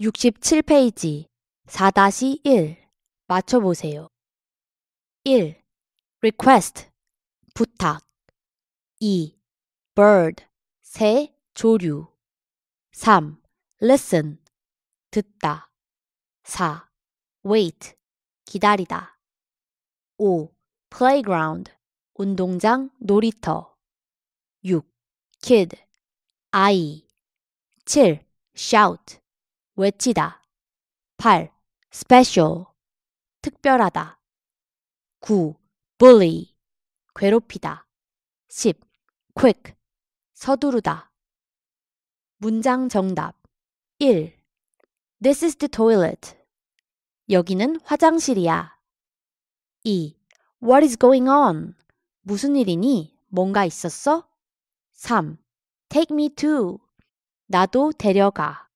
67페이지 4-1 맞춰보세요. 1. request 부탁 2. bird 새 조류 3. listen 듣다 4. wait 기다리다 5. playground 운동장 놀이터 6. kid 아이 7. shout 외치다. 8. special, 특별하다. 9. bully, 괴롭히다. 10. quick, 서두르다. 문장 정답 1. This is the toilet. 여기는 화장실이야. 2. What is going on? 무슨 일이니? 뭔가 있었어? 3. Take me to. 나도 데려가.